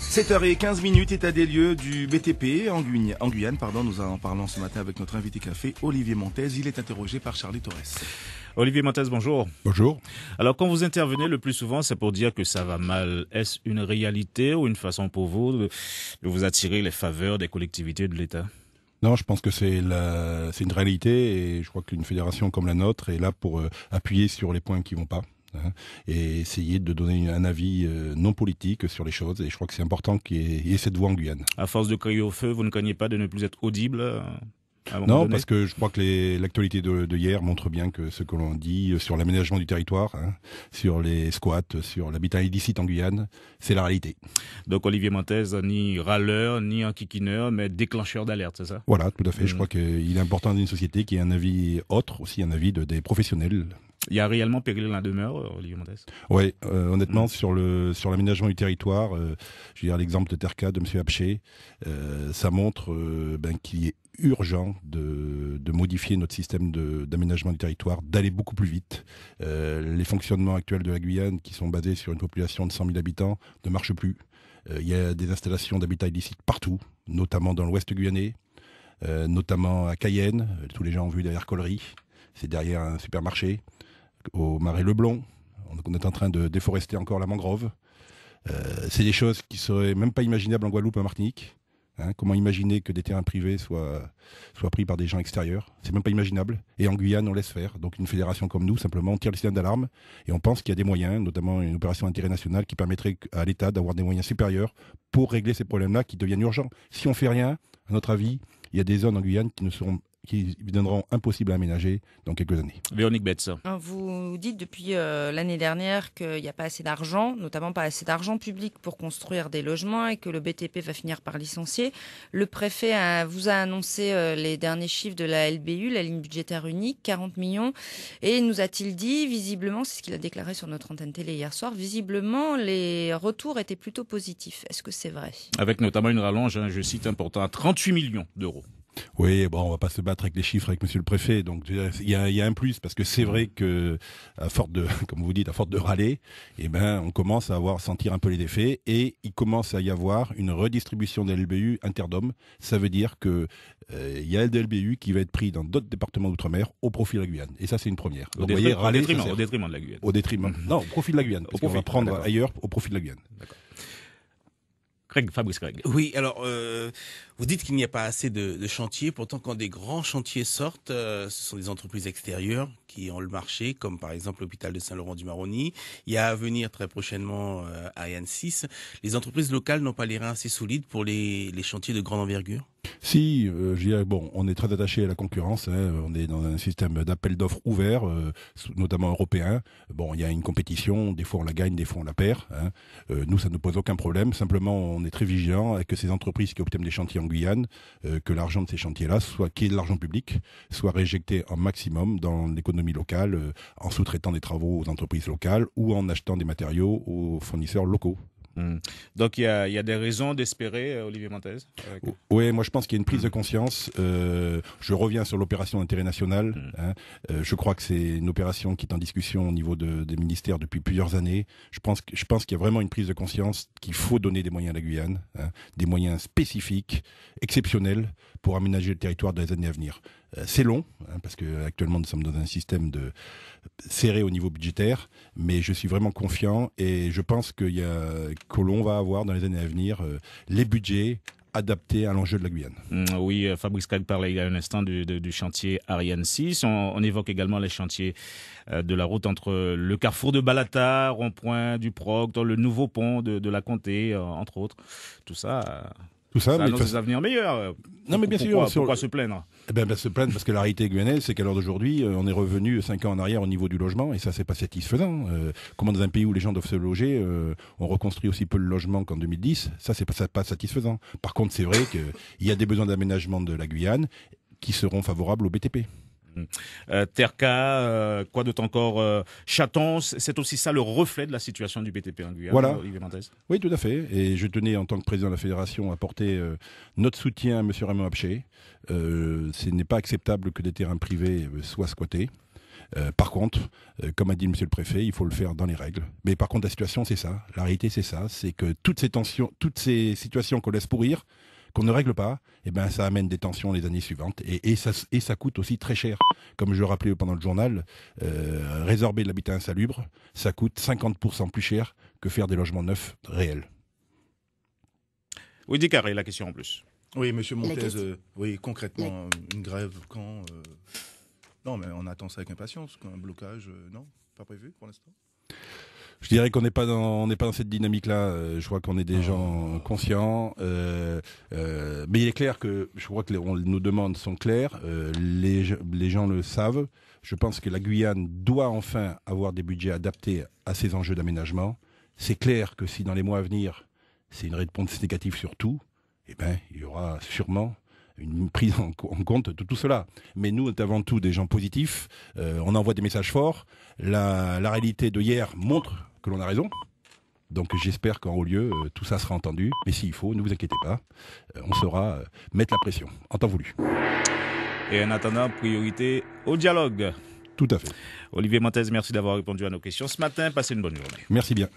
7h15 minutes, état des lieux du BTP en Guyane. pardon, nous en parlons ce matin avec notre invité café, Olivier Montez. Il est interrogé par Charlie Torres. Olivier Montez, bonjour. Bonjour. Alors, quand vous intervenez le plus souvent, c'est pour dire que ça va mal. Est-ce une réalité ou une façon pour vous de, vous attirer les faveurs des collectivités de l'État non, je pense que c'est une réalité et je crois qu'une fédération comme la nôtre est là pour euh, appuyer sur les points qui vont pas. Hein, et essayer de donner un avis euh, non politique sur les choses. Et je crois que c'est important qu'il y, ait cette voix en Guyane. À force de crier au feu, vous ne craignez pas de ne plus être audible euh, non, parce que je crois que l'actualité de, hier montre bien que ce que l'on dit sur l'aménagement du territoire, hein, sur les squats, sur l'habitat illicite en Guyane, c'est la réalité. Donc Olivier Montez, ni râleur, ni enquiquineur, mais déclencheur d'alerte, c'est ça Voilà, tout à fait. Je mm. crois qu'il est important d'une société qui ait un avis autre, aussi un avis des professionnels il y a réellement péril la demeure, euh, Olivier Mendès Oui, euh, honnêtement, mm. sur le sur l'aménagement du territoire, euh, je veux dire l'exemple de terka de M. Hapché, ça montre ben, qu'il est urgent de, de, modifier notre système d'aménagement du territoire, d'aller beaucoup plus vite. les fonctionnements actuels de la Guyane, qui sont basés sur une population de 100 000 habitants, ne marchent plus. Il y a des installations d'habitat illicite partout, notamment dans l'ouest guyanais, notamment à Cayenne. Tous les gens ont vu derrière collerie c'est derrière un supermarché au marais Leblon. On est en train de déforester encore la mangrove. Euh, c'est des choses qui seraient même pas imaginables en Guadeloupe, en Martinique. Hein. comment imaginer que des terrains privés soient, soient pris par des gens extérieurs C'est même pas imaginable. Et en Guyane, on laisse faire. Donc une fédération comme nous, simplement, on tire les signal d'alarme et on pense qu'il y a des moyens, notamment une opération d'intérêt national, qui permettrait à l'État d'avoir des moyens supérieurs pour régler ces problèmes-là qui deviennent urgents. Si on fait rien, à notre avis, il y a des zones en Guyane qui ne seront qui donneront impossible à aménager dans quelques années. Véronique Betz. Vous dites depuis euh, l'année dernière qu'il n'y a pas assez d'argent, notamment pas assez d'argent public pour construire des logements et que le BTP va finir par licencier. Le préfet vous a annoncé euh, les derniers chiffres de la LBU, la ligne budgétaire unique, 40 millions. Et nous a-t-il dit, visiblement, c'est ce qu'il a déclaré sur notre antenne télé hier soir, visiblement les retours étaient plutôt positifs. Est-ce que c'est vrai Avec notamment une rallonge, hein, je cite important, hein, à 38 millions d'euros. Oui, bon, on va pas se battre avec les chiffres avec Monsieur le Préfet. Donc il y a, un plus parce que c'est vrai que à force de, comme vous dites, à force de râler, eh ben on commence à avoir sentir un peu les défaits, et il commence à y avoir une redistribution des LBU interdom. Ça veut dire que euh, il y a des LBU qui va être pris dans d'autres départements d'outre-mer au profit de la Guyane. Et ça c'est une première. Au, détriment, de la Guyane. Au détriment. non, au profit de la Guyane. va prendre ailleurs au profit de la Guyane. Oui, alors euh, vous dites qu'il n'y a pas assez de, de chantiers. Pourtant, quand des grands chantiers sortent, euh, ce sont des entreprises extérieures qui ont le marché, comme par exemple l'hôpital de Saint-Laurent-du-Maroni. Il y a à venir très prochainement euh, à Yann 6. Les entreprises locales n'ont pas les reins assez solides pour les, chantiers de grande envergure si, euh, je dirais, bon, on est très attaché à la concurrence. Hein. on est dans un système d'appel d'offres ouvert, euh, notamment européen. Bon, il y a une compétition. Des fois, on la gagne, des fois, on la perd. Hein. nous, ça ne nous pose aucun problème. Simplement, on est très vigilant que ces entreprises qui obtiennent des chantiers en Guyane, que l'argent de ces chantiers-là soit qui est de l'argent public, soit réjecté en maximum dans l'économie l'économie locale euh, en sous-traitant des travaux aux entreprises locales ou en achetant des matériaux aux fournisseurs locaux. Hmm. Donc il y, a, des raisons d'espérer, euh, Olivier Montes euh, Oui, moi je pense qu'il y a une prise hmm. de conscience. je reviens sur l'opération d'intérêt national. Hmm. Hein. je crois que c'est une opération qui est en discussion au niveau des ministères depuis plusieurs années. Je pense, je pense qu'il y a vraiment une prise de conscience qu'il faut donner des moyens à la Guyane, hein, des moyens spécifiques, exceptionnels, pour aménager le territoire dans les années à venir. Euh, c'est long, hein, parce qu'actuellement nous sommes dans un système de serré au niveau budgétaire, mais je suis vraiment confiant et je pense qu'il y a, que l'on va avoir dans les années à venir euh, les budgets adaptés à l'enjeu de la Guyane. Mm, oui, euh, Fabrice Cag parlait il y a un instant du, chantier Ariane 6. On, évoque également les chantiers de la route entre le carrefour de Balata, rond-point du dans le nouveau pont de la Comté, entre autres. Tout ça tout ça. Ça mais annonce des avenirs meilleurs. Non, mais bien pourquoi, sûr. Pourquoi se plaindre eh ben, se plaindre parce que la réalité guyanaise, c'est qu'à l'heure d'aujourd'hui, euh, on est revenu cinq ans en arrière au niveau du logement et ça, c'est pas satisfaisant. Euh, comment dans un pays où les gens doivent se loger, euh, on reconstruit aussi peu le logement qu'en 2010, ça, c'est pas, pas satisfaisant. Par contre, c'est vrai qu'il y a des besoins d'aménagement de la Guyane qui seront favorables au BTP. Euh, euh, terka euh, quoi d'autre encore chatons Chaton, c'est aussi ça le reflet de la situation du BTP en hein, Guyane, Olivier Oui, tout à fait. Et je tenais, en tant que président de la fédération, à porter notre soutien à M. Raymond Euh, ce n'est pas acceptable que des terrains privés soient squattés. par contre, comme a dit Monsieur le Préfet, il faut le faire dans les règles. Mais par contre, la situation, c'est ça. La réalité, c'est ça. C'est que toutes ces tensions, toutes ces situations qu'on laisse pourrir, qu'on ne règle pas, eh ben, ça amène des tensions les années suivantes. Et, ça, coûte aussi très cher. Comme je le rappelais pendant le journal, résorber euh, résorber l'habitat insalubre, ça coûte 50% plus cher que faire des logements neufs réels. Oui, Carré, la question en plus. Oui, monsieur Montez, euh, oui, concrètement, euh, une grève quand Non, mais on attend ça avec impatience, un blocage, non, pas prévu pour l'instant je dirais qu'on n'est pas dans cette dynamique-là. Euh, je crois qu'on est des ah. gens conscients, euh, euh, mais il est clair que je crois que nos demandes sont claires. les gens le savent. Je pense que la Guyane doit enfin avoir des budgets adaptés à ses enjeux d'aménagement. C'est clair que si dans les mois à venir c'est une réponse négative sur tout, eh ben il y aura sûrement une prise en, compte de tout cela. Mais nous, on avant tout des gens positifs. on envoie des messages forts. La, la réalité de hier montre que l'on a raison. Donc j'espère qu'en haut lieu, euh, tout ça sera entendu. Mais s'il faut, ne vous inquiétez pas, euh, on saura euh, mettre la pression en temps voulu. Et en attendant, priorité au dialogue. Tout à fait. Olivier Montez, merci d'avoir répondu à nos questions ce matin. Passez une bonne journée. Merci bien.